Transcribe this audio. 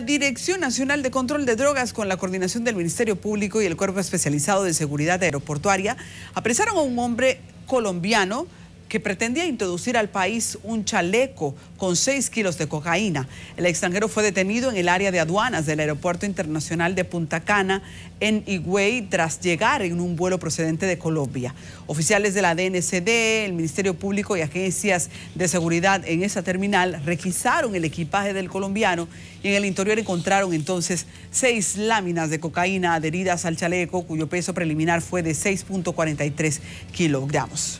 La Dirección Nacional de Control de Drogas, con la coordinación del Ministerio Público y el Cuerpo Especializado de Seguridad Aeroportuaria, apresaron a un hombre colombiano que pretendía introducir al país un chaleco con 6 kilos de cocaína. El extranjero fue detenido en el área de aduanas del Aeropuerto Internacional de Punta Cana, en Higüey, tras llegar en un vuelo procedente de Colombia. Oficiales de la DNCD, el Ministerio Público y agencias de seguridad en esa terminal requisaron el equipaje del colombiano y en el interior encontraron entonces seis láminas de cocaína adheridas al chaleco, cuyo peso preliminar fue de 6.43 kilogramos.